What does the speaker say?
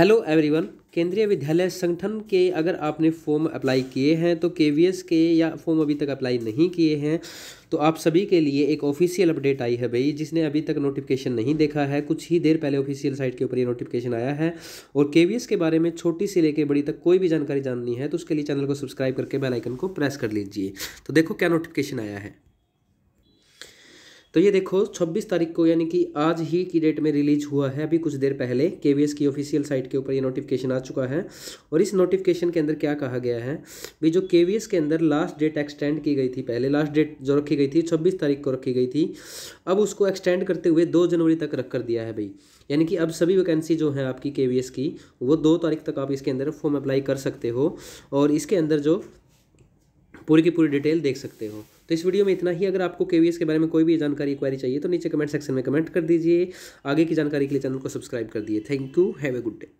hello everyone केंद्रीय विद्यालय संगठन के अगर आपने फॉर्म अप्लाई किए हैं तो के के या फॉर्म अभी तक अप्लाई नहीं किए हैं तो आप सभी के लिए एक ऑफिशियल अपडेट आई है भाई जिसने अभी तक नोटिफिकेशन नहीं देखा है कुछ ही देर पहले ऑफिशियल साइट के ऊपर ये नोटिफिकेशन आया है और के के बारे में छोटी से लेकर बड़ी तक कोई भी जानकारी जाननी है तो उसके लिए चैनल को सब्सक्राइब करके बेलाइकन को प्रेस कर लीजिए तो देखो क्या नोटिफिकेशन आया है तो ये देखो 26 तारीख को यानी कि आज ही की डेट में रिलीज हुआ है अभी कुछ देर पहले के की ऑफिशियल साइट के ऊपर ये नोटिफिकेशन आ चुका है और इस नोटिफिकेशन के अंदर क्या कहा गया है भी जो के के अंदर लास्ट डेट एक्सटेंड की गई थी पहले लास्ट डेट जो रखी गई थी छब्बीस तारीख को रखी गई थी अब उसको एक्सटेंड करते हुए दो जनवरी तक रख कर दिया है भाई यानी कि अब सभी वैकेंसी जो है आपकी के की वो दो तारीख तक आप इसके अंदर फॉर्म अप्लाई कर सकते हो और इसके अंदर जो पूरी की पूरी डिटेल देख सकते हो तो इस वीडियो में इतना ही अगर आपको के के बारे में कोई भी जानकारी क्वारी चाहिए तो नीचे कमेंट सेक्शन में कमेंट कर दीजिए आगे की जानकारी के लिए चैनल को सब्सक्राइब कर दिए thank you have a good day